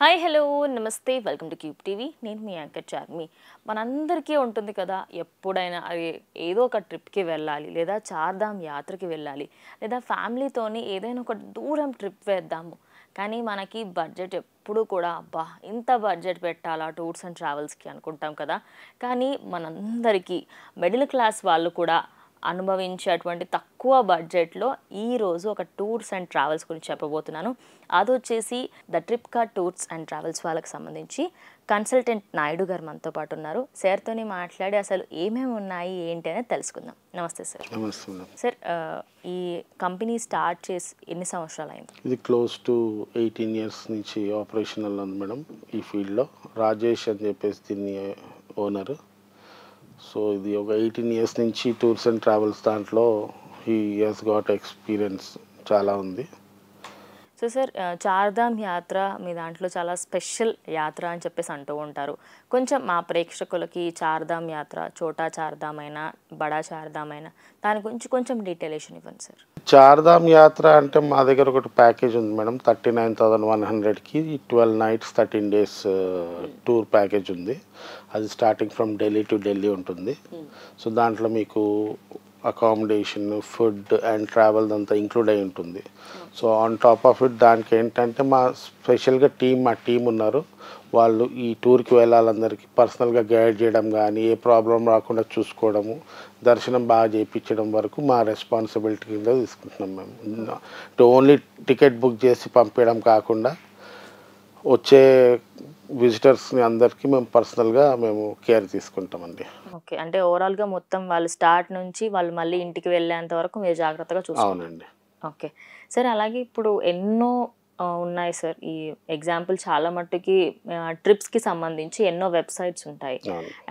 Hi hello నమస్తే welcome to cube TV నేను మీ యాంకర్ చార్మి మనందరికీ ఉంటుంది కదా ఎప్పుడైనా అది ఏదో ఒక ట్రిప్కి వెళ్ళాలి లేదా చార్ధామ్ యాత్రకి వెళ్ళాలి లేదా ఫ్యామిలీతోని ఏదైనా ఒక దూరం ట్రిప్ వేద్దాము కానీ మనకి బడ్జెట్ ఎప్పుడు కూడా అబ్బా ఇంత బడ్జెట్ పెట్టాలా టూర్స్ అండ్ ట్రావెల్స్కి అనుకుంటాం కదా కానీ మనందరికీ మిడిల్ క్లాస్ వాళ్ళు కూడా అనుభవించేటువంటి తక్కువ బడ్జెట్లో ఈరోజు ఒక టూర్స్ అండ్ ట్రావెల్స్ గురించి చెప్పబోతున్నాను అది వచ్చేసి ద ట్రిప్ కా టూర్స్ అండ్ ట్రావెల్స్ వాళ్ళకి సంబంధించి కన్సల్టెంట్ నాయుడు గారు మనతో పాటు ఉన్నారు సార్తోని మాట్లాడి అసలు ఏమేమి ఉన్నాయి ఏంటి అనేది తెలుసుకుందాం నమస్తే సార్ సార్ ఈ కంపెనీ స్టార్ట్ చేసి ఎన్ని సంవత్సరాలు అయింది ఇది క్లోజ్ టు ఎయిటీన్ ఇయర్స్ నుంచి ఆపరేషనల్ ఉంది మేడం ఈ ఫీల్డ్లో రాజేష్ అని చెప్పేసి దీన్ని ఓనర్ సో ఇది ఒక ఎయిటీన్ ఇయర్స్ నుంచి టూర్స్ అండ్ ట్రావెల్స్ దాంట్లో హీ హాస్ గాట్ ఎక్స్పీరియన్స్ చాలా ఉంది సో సార్ చార్ధామ్ యాత్ర మీ దాంట్లో చాలా స్పెషల్ యాత్ర అని చెప్పేసి అంటూ ఉంటారు కొంచెం మా ప్రేక్షకులకి చార్ధామ్ యాత్ర చోటా చార్ధామ్ అయినా బడా చార్ధామ్ అయినా దాని గురించి కొంచెం డీటెయిలేషన్ ఇవ్వండి సార్ చార్ధామ్ యాత్ర అంటే మా దగ్గర ఒకటి ప్యాకేజ్ ఉంది madam thirty nine thousand one హండ్రెడ్కి twelve nights thirteen days tour package ఉంది అది starting from Delhi to Delhi ఉంటుంది hmm. సో దాంట్లో మీకు అకామిడేషన్ ఫుడ్ అండ్ ట్రావెల్ అంతా ఇంక్లూడ్ అయి ఉంటుంది so on top of it దానికి ఏంటంటే మా స్పెషల్గా టీం మా టీం ఉన్నారు వాళ్ళు ఈ టూర్కి వెళ్ళాలందరికీ పర్సనల్గా గైడ్ చేయడం కానీ ఏ ప్రాబ్లం రాకుండా చూసుకోవడము దర్శనం బాగా చేయించడం వరకు మా రెస్పాన్సిబిలిటీ కింద తీసుకుంటున్నాం మేము ఓన్లీ టికెట్ బుక్ చేసి పంపించడం కాకుండా వచ్చే విజిటర్స్ని అందరికీ మేము పర్సనల్గా మేము కేర్ తీసుకుంటామండి ఓకే అంటే ఓవరాల్గా మొత్తం వాళ్ళు స్టార్ట్ నుంచి వాళ్ళు మళ్ళీ ఇంటికి వెళ్ళేంత వరకు మీరు జాగ్రత్తగా చూసుకోండి ఓకే సార్ అలాగే ఇప్పుడు ఎన్నో ఉన్నాయి సార్ ఈ ఎగ్జాంపుల్ చాలా మట్టుకి ట్రిప్స్కి సంబంధించి ఎన్నో వెబ్సైట్స్ ఉంటాయి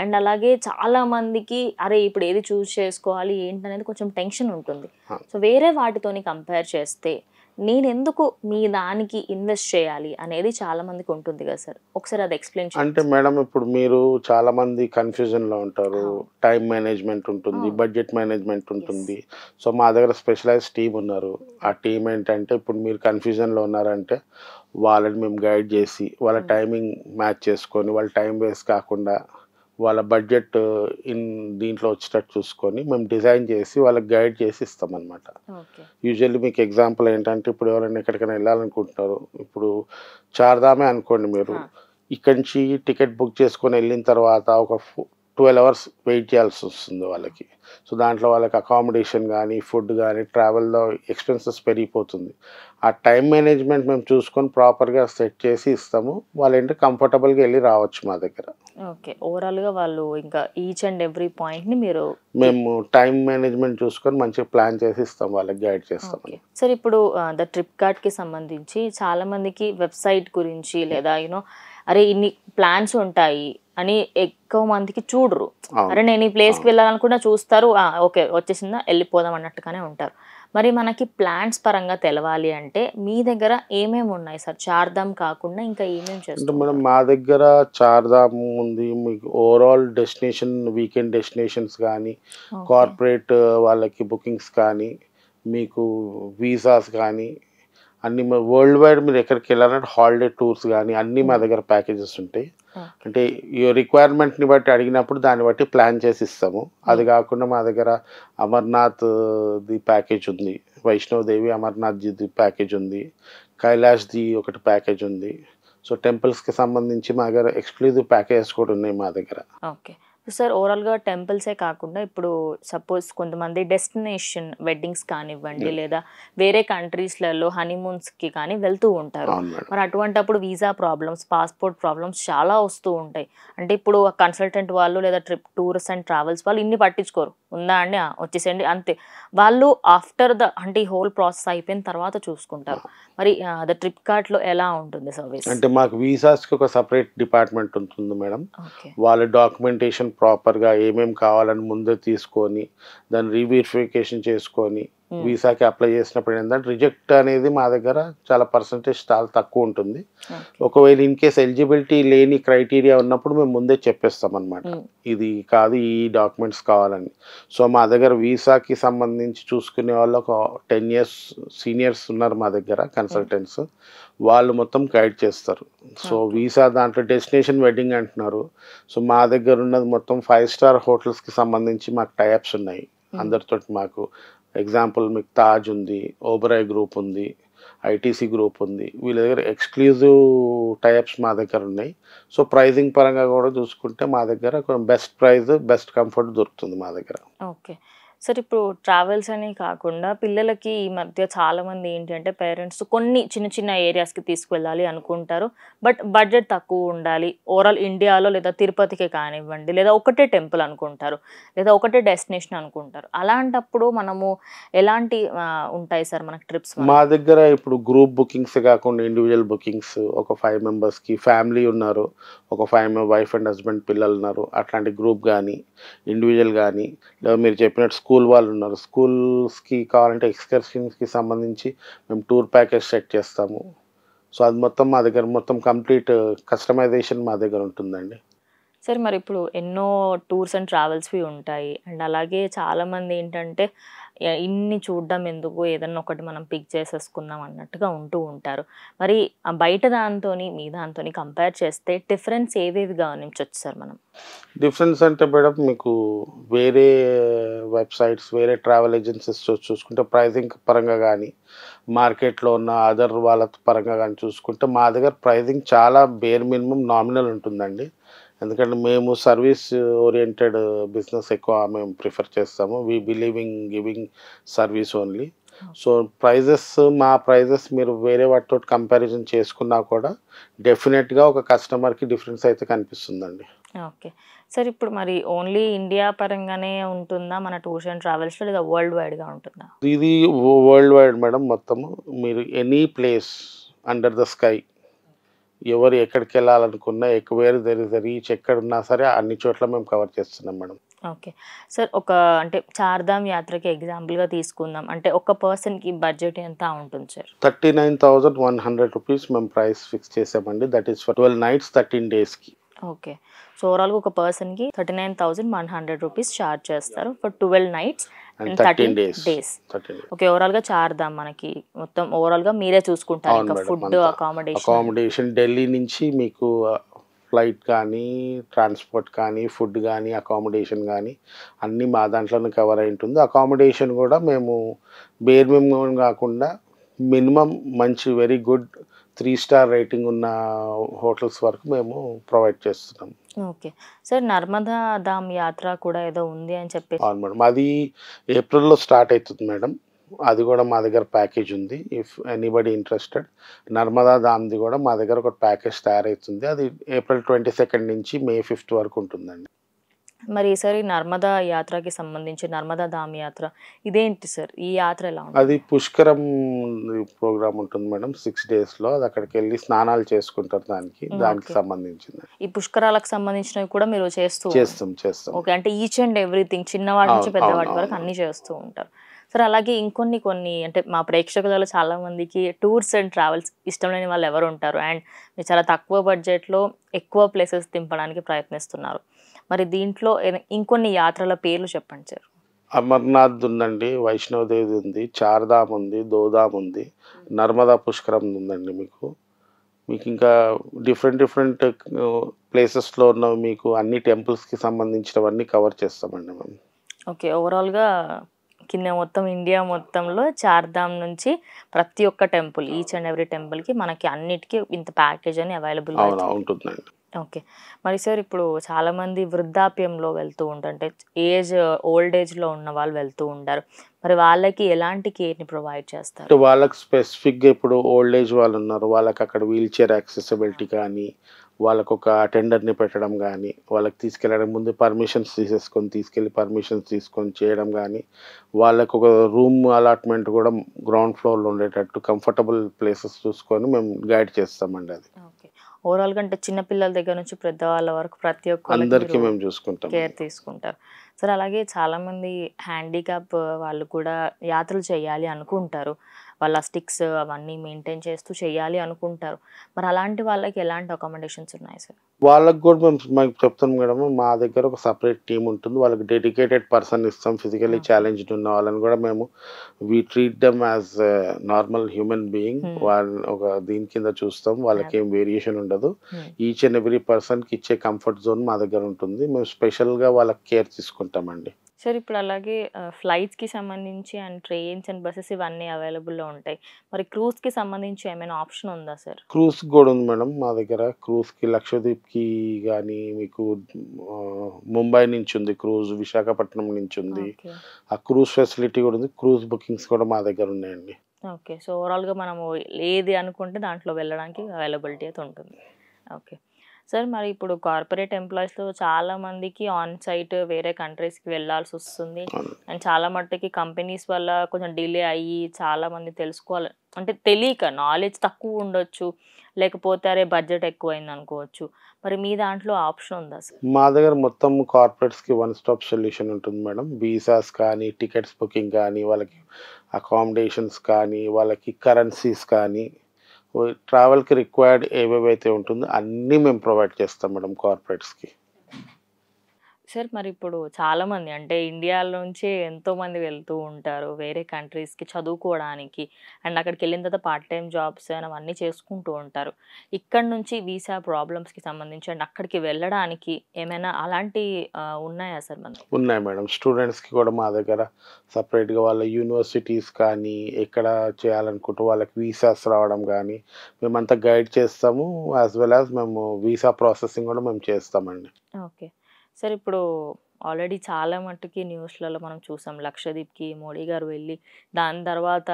అండ్ అలాగే చాలా మందికి అరే ఇప్పుడు ఏది చూస్ చేసుకోవాలి ఏంటనేది కొంచెం టెన్షన్ ఉంటుంది సో వేరే వాటితోని కంపేర్ చేస్తే నేనెందుకు మీ దానికి ఇన్వెస్ట్ చేయాలి అనేది చాలా మందికి ఉంటుంది కదా సార్ ఒకసారి అది ఎక్స్ప్లెయిన్ అంటే మేడం ఇప్పుడు మీరు చాలా మంది కన్ఫ్యూజన్ లో ఉంటారు టైం మేనేజ్మెంట్ ఉంటుంది బడ్జెట్ మేనేజ్మెంట్ ఉంటుంది సో మా దగ్గర స్పెషలైజ్ టీమ్ ఉన్నారు ఆ టీం ఏంటంటే ఇప్పుడు మీరు కన్ఫ్యూజన్ లో ఉన్నారంటే వాళ్ళని మేము గైడ్ చేసి వాళ్ళ టైమింగ్ మ్యాచ్ చేసుకొని వాళ్ళ టైం వేస్ట్ కాకుండా వాళ్ళ బడ్జెట్ ఇన్ దీంట్లో వచ్చేటట్టు చూసుకొని మేము డిజైన్ చేసి వాళ్ళకి గైడ్ చేసి ఇస్తాం అనమాట యూజువల్లీ మీకు ఎగ్జాంపుల్ ఏంటంటే ఇప్పుడు ఎవరైనా ఎక్కడికైనా వెళ్ళాలనుకుంటున్నారు ఇప్పుడు చార్దామే అనుకోండి మీరు ఇక్కడి నుంచి టికెట్ బుక్ చేసుకొని వెళ్ళిన తర్వాత ఒక ట్వెల్వ్ అవర్స్ వెయిట్ చేయాల్సి వస్తుంది వాళ్ళకి సో దాంట్లో వాళ్ళకి అకామిడేషన్ కానీ ఫుడ్ కానీ ట్రావెల్లో ఎక్స్పెన్సెస్ పెరిగిపోతుంది ఆ టైం మేనేజ్మెంట్ మేము చూసుకొని ప్రాపర్గా సెట్ చేసి ఇస్తాము వాళ్ళు ఏంటంటే కంఫర్టబుల్గా వెళ్ళి రావచ్చు మా దగ్గర ఓకే ఓవరాల్ గా వాళ్ళు ఇంకా ఈచ్ అండ్ ఎవ్రీ పాయింట్ ని మీరు మేము టైం మేనేజ్మెంట్ చూసుకొని మంచిగా ప్లాన్ చేసి ఇస్తాం వాళ్ళకి గైడ్ చేస్తాం సార్ ఇప్పుడు ద ట్రిప్ కార్డ్ కి సంబంధించి చాలా మందికి వెబ్సైట్ గురించి లేదా యూనో అరే ఇన్ని ప్లాన్స్ ఉంటాయి అని ఎక్కువ మందికి చూడరు అరే నేను ఈ ప్లేస్కి వెళ్ళాలనుకున్నా చూస్తారు ఓకే వచ్చేసిందా వెళ్ళిపోదాం అన్నట్టుగానే ఉంటారు మరి మనకి ప్లాంట్స్ పరంగా తెలవాలి అంటే మీ దగ్గర ఏమేమి ఉన్నాయి సార్ చార్ధామ్ కాకుండా ఇంకా ఏమేమి చేస్తాం మనం మా దగ్గర చార్ధామ్ ఉంది మీకు ఓవరాల్ డెస్టినేషన్ వీకెండ్ డెస్టినేషన్స్ కానీ కార్పొరేట్ వాళ్ళకి బుకింగ్స్ కానీ మీకు వీసాస్ కానీ అన్ని వరల్డ్ వైడ్ మీరు ఎక్కడికి వెళ్ళాలంటే హాలిడే టూర్స్ కానీ అన్నీ మా దగ్గర ప్యాకేజెస్ ఉంటాయి అంటే ఈ రిక్వైర్మెంట్ని బట్టి అడిగినప్పుడు దాన్ని బట్టి ప్లాన్ చేసి ఇస్తాము అది కాకుండా మా దగ్గర అమర్నాథ్ ది ప్యాకేజ్ ఉంది వైష్ణవదేవి అమర్నాథ్ ది ప్యాకేజ్ ఉంది కైలాష్ ది ఒకటి ప్యాకేజ్ ఉంది సో టెంపుల్స్కి సంబంధించి మా దగ్గర ఎక్స్క్లూజివ్ ప్యాకేజెస్ కూడా ఉన్నాయి మా దగ్గర ఓకే సార్ ఓవరాల్గా టెంపుల్సే కాకుండా ఇప్పుడు సపోజ్ కొంతమంది డెస్టినేషన్ వెడ్డింగ్స్ కానివ్వండి లేదా వేరే కంట్రీస్లలో హనీమూన్స్కి కానీ వెళ్తూ ఉంటారు మరి అటువంటప్పుడు వీసా ప్రాబ్లమ్స్ పాస్పోర్ట్ ప్రాబ్లమ్స్ చాలా వస్తూ ఉంటాయి అంటే ఇప్పుడు కన్సల్టెంట్ వాళ్ళు లేదా ట్రిప్ టూర్స్ అండ్ ట్రావెల్స్ వాళ్ళు ఇన్ని పట్టించుకోరు ఉందా అండి వచ్చేసేయండి అంతే వాళ్ళు ఆఫ్టర్ ద అంటే ఈ హోల్ ప్రాసెస్ అయిపోయిన తర్వాత చూసుకుంటారు మరి ద ట్రిప్ కార్ట్లో ఎలా ఉంటుంది సర్వీస్ అంటే మాకు వీసాస్కి ఒక సపరేట్ డిపార్ట్మెంట్ ఉంటుంది మేడం వాళ్ళ డాక్యుమెంటేషన్ ప్రాపర్గా ఏమేమి కావాలని ముందే తీసుకొని దాన్ని రీవెరిఫికేషన్ చేసుకొని Hmm. వీసాకి అప్లై చేసినప్పుడు ఏంటంటే రిజెక్ట్ అనేది మా దగ్గర చాలా పర్సంటేజ్ చాలా తక్కువ ఉంటుంది hmm. ఒకవేళ ఇన్ కేస్ ఎలిజిబిలిటీ లేని క్రైటీరియా ఉన్నప్పుడు మేము ముందే చెప్పేస్తాం అనమాట hmm. ఇది కాదు ఈ డాక్యుమెంట్స్ కావాలని సో మా దగ్గర వీసాకి సంబంధించి చూసుకునే వాళ్ళు ఒక టెన్ ఇయర్స్ సీనియర్స్ ఉన్నారు మా దగ్గర కన్సల్టెంట్స్ వాళ్ళు మొత్తం గైడ్ చేస్తారు సో వీసా దాంట్లో డెస్టినేషన్ వెడ్డింగ్ అంటున్నారు సో మా దగ్గర ఉన్నది మొత్తం ఫైవ్ స్టార్ హోటల్స్కి సంబంధించి మాకు టైప్స్ ఉన్నాయి అందరితో మాకు ఎగ్జాంపుల్ మీకు తాజ్ ఉంది ఓబరాయ్ గ్రూప్ ఉంది ఐటీసీ గ్రూప్ ఉంది వీళ్ళ దగ్గర ఎక్స్క్లూజివ్ టైప్స్ మా దగ్గర ఉన్నాయి సో ప్రైజింగ్ పరంగా కూడా చూసుకుంటే మా దగ్గర బెస్ట్ ప్రైజ్ బెస్ట్ కంఫర్ట్ దొరుకుతుంది మా దగ్గర ఓకే సార్ ఇప్పుడు ట్రావెల్స్ అని కాకుండా పిల్లలకి ఈ మధ్య చాలామంది ఏంటంటే పేరెంట్స్ కొన్ని చిన్న చిన్న ఏరియాస్కి తీసుకువెళ్ళాలి అనుకుంటారు బట్ బడ్జెట్ తక్కువ ఉండాలి ఓవరాల్ ఇండియాలో లేదా తిరుపతికే కానివ్వండి లేదా ఒకటే టెంపుల్ అనుకుంటారు లేదా ఒకటే డెస్టినేషన్ అనుకుంటారు అలాంటప్పుడు మనము ఎలాంటి ఉంటాయి సార్ మనకు ట్రిప్స్ మా దగ్గర ఇప్పుడు గ్రూప్ బుకింగ్స్ కాకుండా ఇండివిజువల్ బుకింగ్స్ ఒక ఫైవ్ మెంబర్స్కి ఫ్యామిలీ ఉన్నారు ఒక ఫైవ్ వైఫ్ అండ్ హస్బెండ్ పిల్లలు ఉన్నారు అట్లాంటి గ్రూప్ కానీ ఇండివిజువల్ కానీ లేదా మీరు చెప్పినట్టు స్కూల్ స్కూల్ వాళ్ళు ఉన్నారు స్కూల్స్కి కావాలంటే ఎక్స్కర్షన్స్కి సంబంధించి మేము టూర్ ప్యాకేజ్ సెట్ చేస్తాము సో అది మొత్తం మా దగ్గర మొత్తం కంప్లీట్ కస్టమైజేషన్ మా దగ్గర ఉంటుందండి సార్ మరి ఇప్పుడు ఎన్నో టూర్స్ అండ్ ట్రావెల్స్వి ఉంటాయి అండ్ అలాగే చాలామంది ఏంటంటే ఇన్ని చూడడం ఎందుకు ఏదన్నా ఒకటి మనం పిక్ చేసేసుకుందాం అన్నట్టుగా ఉంటూ ఉంటారు మరి బయట దాంతో మీ దాంతో కంపేర్ చేస్తే డిఫరెన్స్ ఏవేవి గమనించవచ్చు సార్ మనం డిఫరెన్స్ అంటే మేడం మీకు వేరే వెబ్సైట్స్ వేరే ట్రావెల్ ఏజెన్సీస్ చూసుకుంటే ప్రైజింగ్ పరంగా కానీ మార్కెట్లో ఉన్న అదర్ వాళ్ళ పరంగా కానీ చూసుకుంటే మా దగ్గర ప్రైజింగ్ చాలా బేర్ మినిమం నామినల్ ఉంటుందండి ఎందుకంటే మేము సర్వీస్ ఓరియంటెడ్ బిజినెస్ ఎక్కువ మేము ప్రిఫర్ చేస్తాము we believing giving service only so prices మా ప్రైజెస్ మీరు వేరే వాటితో కంపారిజన్ చేసుకున్నా కూడా డెఫినెట్గా ఒక కస్టమర్కి డిఫరెన్స్ అయితే కనిపిస్తుందండి ఓకే సార్ ఇప్పుడు మరి ఓన్లీ ఇండియా పరంగానే ఉంటుందా మన టూర్స్ అండ్ ట్రావెల్స్ లేదా వరల్డ్ వైడ్గా ఉంటుందా ఇది వరల్డ్ వైడ్ మేడం మొత్తము మీరు any place under the sky ఎవరు ఎక్కడికి వెళ్ళాలనుకున్నా ఎక్కువ దరిద రీచ్ ఎక్కడున్నా సరే అన్ని చోట్ల మేము కవర్ చేస్తున్నాం మేడం ఓకే సార్ ఒక అంటే చార్ధామ్ యాత్రకి ఎగ్జాంపుల్గా తీసుకుందాం అంటే ఒక పర్సన్కి బడ్జెట్ ఎంత ఉంటుంది sir thirty nine thousand one hundred rupees మేము ప్రైస్ ఫిక్స్ చేసామండి that is for twelve nights thirteen డేస్కి ఓకే సో ఓవరాల్గా ఒక పర్సన్కి thirty nine thousand one hundred rupees charge చేస్తారు for twelve nights and thirteen days okay ఓవరాల్గా చార్దాం మనకి మొత్తం ఓవరాల్గా మీరే చూసుకుంటారు ఇంకా ఫుడ్ అకామిడేషన్ అకామిడేషన్ ఢిల్లీ నుంచి మీకు ఫ్లైట్ కానీ ట్రాన్స్పోర్ట్ కానీ ఫుడ్ కానీ అకామిడేషన్ కానీ అన్నీ మా దాంట్లోనే కవర్ అయి ఉంటుంది అకామిడేషన్ కూడా మేము బేర్ కాకుండా మినిమం మంచి very good three star rating ఉన్న హోటల్స్ వరకు మేము ప్రొవైడ్ చేస్తున్నాం ఓకే సార్ నర్మదా ధామ్ యాత్ర కూడా ఏదో ఉంది అని చెప్పి అవును మేడం అది ఏప్రిల్లో స్టార్ట్ అవుతుంది మేడం అది కూడా మా దగ్గర ప్యాకేజ్ ఉంది ఇఫ్ ఎనీబడి ఇంట్రెస్టెడ్ నర్మదా ధామ్ది కూడా మా దగ్గర ఒక ప్యాకేజ్ తయారవుతుంది అది ఏప్రిల్ ట్వంటీ సెకండ్ నుంచి మే ఫిఫ్త్ వరకు ఉంటుందండి మరి ఈసారి నర్మదా యాత్రకి సంబంధించి నర్మదా ధామ్ యాత్ర ఇదేంటి సార్ ఈ యాత్ర ఎలా అది పుష్కరం ప్రోగ్రామ్ ఉంటుంది మేడం సిక్స్ డేస్ లో అది అక్కడికి వెళ్ళి స్నానాలు చేసుకుంటారు దానికి దానికి సంబంధించింది ఈ పుష్కరాలకు సంబంధించినవి కూడా మీరు చేస్తూ చేస్తాం చేస్తాం ఓకే అంటే ఈచ్ అండ్ ఎవ్రీథింగ్ చిన్నవాడి నుంచి పెద్దవాడి వరకు అన్ని చేస్తూ ఉంటారు సార్ అలాగే ఇంకొన్ని కొన్ని అంటే మా ప్రేక్షకులలో చాలా మందికి టూర్స్ అండ్ ట్రావెల్స్ ఇష్టం లేని వాళ్ళు ఎవరు ఉంటారు అండ్ మీరు చాలా తక్కువ బడ్జెట్లో ఎక్కువ ప్లేసెస్ దింపడానికి ప్రయత్నిస్తున్నారు మరి దీంట్లో ఇంకొన్ని యాత్రల పేర్లు చెప్పండి సార్ అమర్నాథ్ ఉందండి వైష్ణవదేవి ఉంది చార్ధామ్ ఉంది దోధామ్ ఉంది నర్మదా పుష్కరం ఉందండి మీకు మీకు ఇంకా డిఫరెంట్ డిఫరెంట్ ప్లేసెస్లో ఉన్న మీకు అన్ని టెంపుల్స్కి సంబంధించినవన్నీ కవర్ చేస్తామండి మేము ఓకే ఓవరాల్గా కింద మొత్తం ఇండియా మొత్తంలో చార్ధామ్ నుంచి ప్రతి ఒక్క టెంపుల్ ఈచ్ అండ్ ఎవ్రీ టెంపుల్కి మనకి అన్నిటికీ ఇంత ప్యాకేజ్ అని అవైలబుల్ ఉంటుందండి ఓకే. మరి సార్ ఇప్పుడు చాలామంది వృద్ధాప్యంలో వెళ్తూ ఉంటారు. అంటే ఏజ్ ఓల్డ్ ఏజ్‌లో వాళ్ళు వెళ్తూ ఉంటారు. మరి వాళ్ళకి ఎలాంటి కేర్‌ని ప్రొవైడ్ చేస్తారు? అంటే వాళ్ళకి స్పెసిఫిక్‌గా ఇప్పుడు ఓల్డ్ ఏజ్ వాళ్ళు ఉన్నారు. వాళ్ళకి అక్కడ వీల్ చైర్ యాక్సెసిబిలిటీ కానీ, వాళ్ళకు ఒక అటెండర్‌ని పెట్టడం కానీ వాళ్ళకి తీసుకెళ్ళడం ముందు పర్మిషన్స్ తీసేసుకొని తీసుకెళ్ళి పర్మిషన్స్ తీసుకొని చేయడం కానీ వాళ్ళకు ఒక రూమ్ అలాట్‌మెంట్ కూడా గ్రౌండ్ ఫ్లోర్‌లో ఉండేటట్టు కంఫర్టబుల్ ప్లేసెస్ చూసుకొని మేము గైడ్ చేస్తామండి అది. ఓవరాల్ గా అంటే చిన్నపిల్లల దగ్గర నుంచి పెద్దవాళ్ళ వరకు ప్రతి ఒక్కరికి కేర్ తీసుకుంటారు సార్ అలాగే చాలా మంది హ్యాండిక్యాప్ వాళ్ళు కూడా యాత్రలు చేయాలి అనుకుంటారు వాళ్ళ స్టిక్స్ అవన్నీ మెయింటైన్ చేస్తూ చేయాలి అనుకుంటారు మరి అలాంటి వాళ్ళకి ఎలాంటి అకామిడేషన్స్ ఉన్నాయి సార్ వాళ్ళకి కూడా మేము చెప్తాం మేడం మా దగ్గర ఒక సపరేట్ టీం ఉంటుంది వాళ్ళకి డెడికేటెడ్ పర్సన్ ఇస్తాం ఫిజికలీ ఛాలెంజ్డ్ ఉన్న వాళ్ళని కూడా మేము we treat them as normal human being వాళ్ళని ఒక దీని కింద చూస్తాం వాళ్ళకి ఏం వేరియేషన్ ఉండదు ఈచ్ అండ్ ఎవ్రీ పర్సన్కి ఇచ్చే కంఫర్ట్ జోన్ మా దగ్గర ఉంటుంది మేము స్పెషల్గా వాళ్ళకి కేర్ తీసుకుంటామండి సార్ ఇప్పుడు అలాగే ఫ్లైట్స్కి సంబంధించి అండ్ ట్రైన్స్ అండ్ బస్సెస్ ఇవన్నీ అవైలబుల్లో ఉంటాయి మరి క్రూజ్కి సంబంధించి ఏమైనా ఆప్షన్ ఉందా సార్ క్రూజ్ కూడా ఉంది మేడం మా దగ్గర క్రూజ్కి లక్షద్వీప్కి కానీ మీకు ముంబై నుంచి ఉంది క్రూజ్ విశాఖపట్నం నుంచి ఉంది ఆ క్రూజ్ ఫెసిలిటీ కూడా ఉంది క్రూజ్ బుకింగ్స్ కూడా మా దగ్గర ఉన్నాయండి ఓకే సో ఓవరాల్గా మనము ఏది అనుకుంటే దాంట్లో వెళ్ళడానికి అవైలబిలిటీ అయితే ఉంటుంది ఓకే సార్ మరి ఇప్పుడు కార్పొరేట్ ఎంప్లాయీస్లో చాలా మందికి ఆన్ సైట్ వేరే కంట్రీస్కి వెళ్ళాల్సి వస్తుంది అండ్ చాలా మట్టుకి కంపెనీస్ వల్ల కొంచెం డిలే అయ్యి చాలా మంది తెలుసుకోవాలి అంటే తెలియక నాలెడ్జ్ తక్కువ ఉండొచ్చు లేకపోతే అరే బడ్జెట్ ఎక్కువైంది అనుకోవచ్చు మరి మీ దాంట్లో ఆప్షన్ ఉందా సార్ మా దగ్గర మొత్తం కార్పొరేట్స్కి వన్ స్టాప్ సొల్యూషన్ ఉంటుంది మేడం వీసాస్ కానీ టికెట్స్ బుకింగ్ కానీ వాళ్ళకి అకామిడేషన్స్ కానీ వాళ్ళకి కరెన్సీస్ కానీ ట్రావెల్కి రిక్వైర్డ్ ఏవేవైతే ఉంటుందో అన్నీ మేము ప్రొవైడ్ చేస్తాం మేడం కార్పొరేట్స్కి సార్ మరి ఇప్పుడు చాలామంది అంటే ఇండియా నుంచే ఎంతోమంది వెళ్తూ ఉంటారు వేరే కంట్రీస్కి చదువుకోవడానికి అండ్ అక్కడికి వెళ్ళిన తర్వాత పార్ట్ టైం జాబ్స్ అవన్నీ చేసుకుంటూ ఉంటారు ఇక్కడ నుంచి వీసా ప్రాబ్లమ్స్కి సంబంధించి అండ్ అక్కడికి వెళ్ళడానికి ఏమైనా అలాంటి ఉన్నాయా సార్ మన ఉన్నాయి మేడం స్టూడెంట్స్కి కూడా మా దగ్గర సపరేట్గా వాళ్ళ యూనివర్సిటీస్ కానీ ఎక్కడ చేయాలనుకుంటూ వాళ్ళకి వీసాస్ రావడం కానీ మేమంతా గైడ్ చేస్తాము యాజ్ వెల్ యాజ్ మేము వీసా ప్రాసెసింగ్ కూడా మేము చేస్తామండి ఓకే సార్ ఇప్పుడు ఆల్రెడీ చాలా మట్టుకి న్యూస్లలో మనం చూసాం లక్షదీప్కి మోడీ గారు వెళ్ళి దాని తర్వాత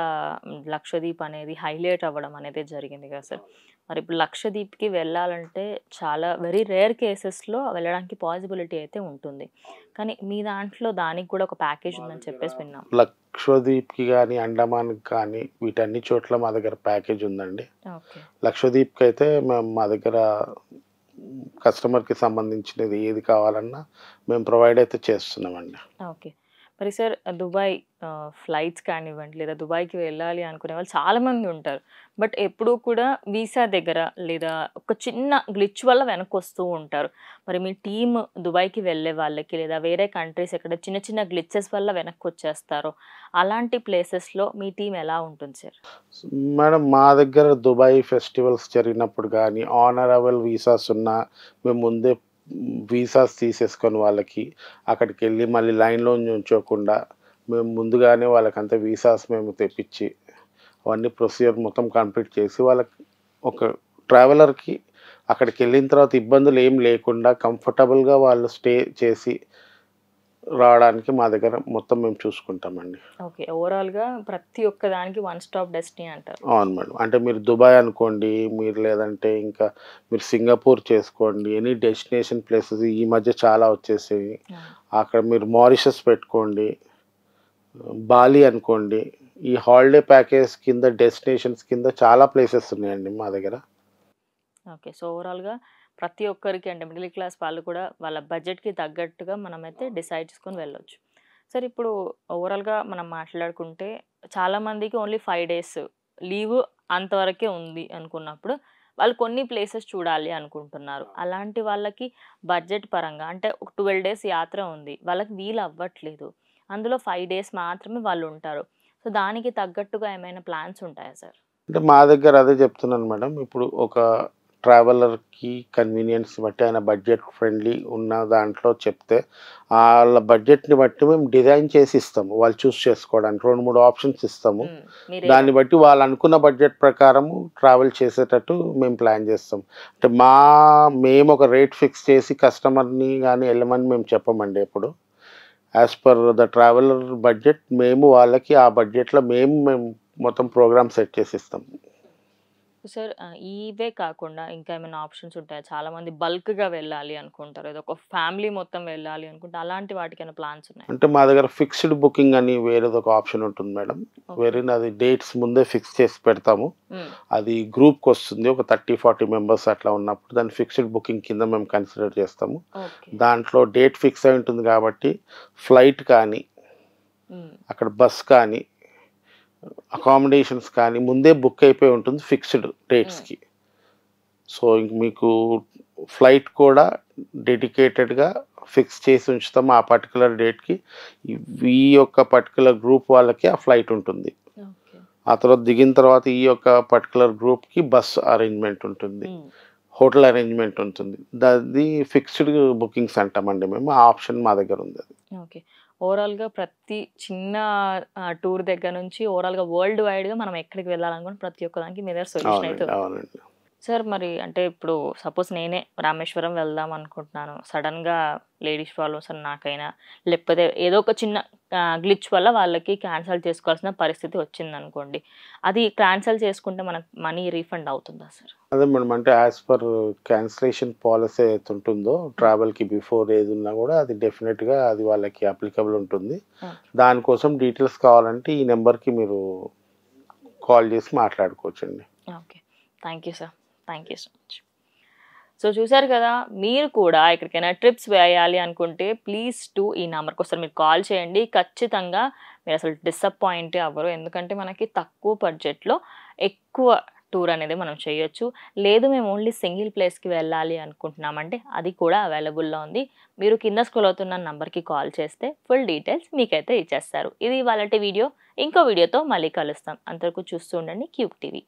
లక్షదీప్ అనేది హైలైట్ అవ్వడం అనేది జరిగింది కదా సార్ మరి ఇప్పుడు లక్షదీప్కి వెళ్ళాలంటే చాలా వెరీ రేర్ కేసెస్లో వెళ్ళడానికి పాసిబిలిటీ అయితే ఉంటుంది కానీ మీ దాంట్లో దానికి కూడా ఒక ప్యాకేజ్ ఉందని చెప్పేసి విన్నాం లక్షద్వీప్కి కానీ అండమాన్కి కానీ వీటన్ని చోట్ల మా దగ్గర ప్యాకేజ్ ఉందండి లక్షదీప్కి అయితే మేము మా దగ్గర కస్టమర్కి సంబంధించినది ఏది కావాలన్నా మేము ప్రొవైడ్ అయితే చేస్తున్నామండి ఓకే మరి సార్ దుబాయ్ ఫ్లైట్స్ కానివ్వండి లేదా దుబాయ్కి వెళ్ళాలి అనుకునే వాళ్ళు చాలామంది ఉంటారు బట్ ఎప్పుడూ కూడా వీసా దగ్గర లేదా ఒక చిన్న గ్లిచ్ వల్ల వెనక్కి వస్తూ ఉంటారు మరి మీ టీమ్ దుబాయ్కి వెళ్ళే వాళ్ళకి లేదా వేరే కంట్రీస్ ఎక్కడ చిన్న చిన్న గ్లిచెస్ వల్ల వెనక్కి వచ్చేస్తారో అలాంటి ప్లేసెస్లో మీ టీం ఎలా ఉంటుంది సార్ మేడం మా దగ్గర దుబాయ్ ఫెస్టివల్స్ జరిగినప్పుడు కానీ ఆనరబుల్ వీసాస్ ఉన్నా మేము ముందే వీసాస్ తీసేసుకొని వాళ్ళకి అక్కడికి వెళ్ళి మళ్ళీ లైన్లో ఉంచోకుండా మేము ముందుగానే వాళ్ళకంతా వీసాస్ మేము తెప్పించి అవన్నీ ప్రొసీజర్ మొత్తం కంప్లీట్ చేసి వాళ్ళకి ఒక ట్రావెలర్కి అక్కడికి వెళ్ళిన తర్వాత ఇబ్బందులు ఏం లేకుండా కంఫర్టబుల్గా వాళ్ళు స్టే చేసి రావడానికి మా దగ్గర మొత్తం మేము చూసుకుంటామండి ఓకే ఓవరాల్గా ప్రతి ఒక్క దానికి వన్ స్టాప్ డెస్టినీ అంటారు అవును మేడం అంటే మీరు దుబాయ్ అనుకోండి మీరు లేదంటే ఇంకా మీరు సింగపూర్ చేసుకోండి ఎనీ డెస్టినేషన్ ప్లేసెస్ ఈ మధ్య చాలా వచ్చేసాయి అక్కడ మీరు మారిషస్ పెట్టుకోండి బాలి అనుకోండి ఈ హాలిడే ప్యాకేజ్ కింద డెస్టినేషన్స్ కింద చాలా ప్లేసెస్ ఉన్నాయండి మా దగ్గర ఓకే సో ఓవరాల్గా ప్రతి ఒక్కరికి అంటే మిడిల్ క్లాస్ వాళ్ళు కూడా వాళ్ళ బడ్జెట్కి తగ్గట్టుగా మనమైతే డిసైడ్ చేసుకొని వెళ్ళొచ్చు సరే ఇప్పుడు ఓవరాల్గా మనం మాట్లాడుకుంటే చాలామందికి ఓన్లీ ఫైవ్ డేస్ లీవ్ అంతవరకే ఉంది అనుకున్నప్పుడు వాళ్ళు కొన్ని ప్లేసెస్ చూడాలి అనుకుంటున్నారు అలాంటి వాళ్ళకి బడ్జెట్ పరంగా అంటే ఒక ట్వెల్వ్ డేస్ యాత్ర ఉంది వాళ్ళకి వీలు అవ్వట్లేదు అందులో ఫైవ్ డేస్ మాత్రమే వాళ్ళు ఉంటారు సో దానికి తగ్గట్టుగా ఏమైనా ప్లాన్స్ ఉంటాయా సార్ అంటే మా దగ్గర అదే చెప్తున్నాను మేడం ఇప్పుడు ఒక ట్రావెలర్కి కన్వీనియన్స్ బట్టి ఆయన బడ్జెట్ ఫ్రెండ్లీ ఉన్న దాంట్లో చెప్తే వాళ్ళ బడ్జెట్ని బట్టి మేము డిజైన్ చేసి ఇస్తాము వాళ్ళు చూస్ చేసుకోవడానికి రెండు మూడు ఆప్షన్స్ ఇస్తాము దాన్ని బట్టి వాళ్ళు అనుకున్న బడ్జెట్ ప్రకారము ట్రావెల్ చేసేటట్టు మేము ప్లాన్ చేస్తాం అంటే మా మేము ఒక రేట్ ఫిక్స్ చేసి కస్టమర్ని కానీ వెళ్ళమని మేము చెప్పమండి ఎప్పుడు as per the traveller budget మేము వాళ్ళకి ఆ బడ్జెట్లో మేము మేము మొత్తం ప్రోగ్రామ్ సెట్ చేసి ఇస్తాం సార్ ఇవే కాకుండా ఇంకా ఏమైనా ఆప్షన్స్ ఉంటాయా చాలా మంది బల్క్ గా వెళ్ళాలి అనుకుంటారు ఏదో ఒక ఫ్యామిలీ మొత్తం వెళ్ళాలి అనుకుంటే అలాంటి వాటికైనా ప్లాన్స్ ఉన్నాయి అంటే మా దగ్గర ఫిక్స్డ్ బుకింగ్ అని వేరేది ఒక ఆప్షన్ ఉంటుంది మేడం వేరే అది డేట్స్ ముందే ఫిక్స్ చేసి పెడతాము అది గ్రూప్కి వస్తుంది ఒక థర్టీ ఫార్టీ మెంబర్స్ అట్లా ఉన్నప్పుడు దాన్ని ఫిక్స్డ్ బుకింగ్ కింద మేము కన్సిడర్ చేస్తాము దాంట్లో డేట్ ఫిక్స్ అయి ఉంటుంది కాబట్టి ఫ్లైట్ కానీ అక్కడ బస్ కానీ అకామిడేషన్స్ కానీ ముందే బుక్ అయిపోయి ఉంటుంది ఫిక్స్డ్ డేట్స్కి సో ఇంక మీకు ఫ్లైట్ కూడా డెడికేటెడ్గా ఫిక్స్ చేసి ఉంచుతాం ఆ పర్టికులర్ డేట్కి ఈ యొక్క పర్టికులర్ గ్రూప్ వాళ్ళకి ఆ ఫ్లైట్ ఉంటుంది ఆ తర్వాత దిగిన తర్వాత ఈ యొక్క పర్టికులర్ గ్రూప్కి బస్ అరేంజ్మెంట్ ఉంటుంది హోటల్ hmm. అరేంజ్మెంట్ ఉంటుంది దాన్ని ఫిక్స్డ్ బుకింగ్స్ అంటామండి మేము ఆప్షన్ మా దగ్గర ఉంది అది ఓకే ఓవరాల్గా ప్రతి చిన్న టూర్ దగ్గర నుంచి ఓవరాల్గా వరల్డ్ వైడ్గా మనం ఎక్కడికి వెళ్ళాలనుకుంటే ప్రతి ఒక్క దానికి మీ దగ్గర సొల్యూషన్ అవుతుంది సార్ మరి అంటే ఇప్పుడు సపోజ్ నేనే రామేశ్వరం వెళ్దాం అనుకుంటున్నాను సడన్గా లేడీస్ ప్రాబ్లమ్స్ అని నాకైనా లేకపోతే ఏదో ఒక చిన్న గ్లిచ్ వల్ల వాళ్ళకి క్యాన్సిల్ చేసుకోవాల్సిన పరిస్థితి వచ్చింది అనుకోండి అది క్యాన్సిల్ చేసుకుంటే మనకు మనీ రీఫండ్ అవుతుందా సార్ అదే మేడం అంటే యాజ్ పర్ క్యాన్సిలేషన్ పాలసీ అయితే ఉంటుందో ట్రావెల్కి బిఫోర్ ఏది ఉన్నా కూడా అది డెఫినెట్గా అది వాళ్ళకి అప్లికబుల్ ఉంటుంది దానికోసం డీటెయిల్స్ కావాలంటే ఈ నెంబర్కి మీరు కాల్ చేసి మాట్లాడుకోవచ్చండి okay thank you sir thank you so much so చూసారు కదా మీరు కూడా ఎక్కడికైనా ట్రిప్స్ వేయాలి అనుకుంటే ప్లీజ్ టు ఈ నెంబర్కి ఒకసారి మీరు కాల్ చేయండి ఖచ్చితంగా మీరు అసలు డిసప్పాయింట్ అవ్వరు ఎందుకంటే మనకి తక్కువ బడ్జెట్లో ఎక్కువ టూర్ అనేది మనం చేయొచ్చు లేదు మేము ఓన్లీ సింగిల్ ప్లేస్కి వెళ్ళాలి అనుకుంటున్నామంటే అది కూడా అవైలబుల్లో ఉంది మీరు కింద స్కూల్ అవుతున్న నంబర్కి కాల్ చేస్తే ఫుల్ డీటెయిల్స్ మీకైతే ఇచ్చేస్తారు ఇది వాళ్ళ వీడియో ఇంకో వీడియోతో మళ్ళీ కలుస్తాం అంతవరకు చూస్తూ ఉండండి క్యూబ్ టీవీ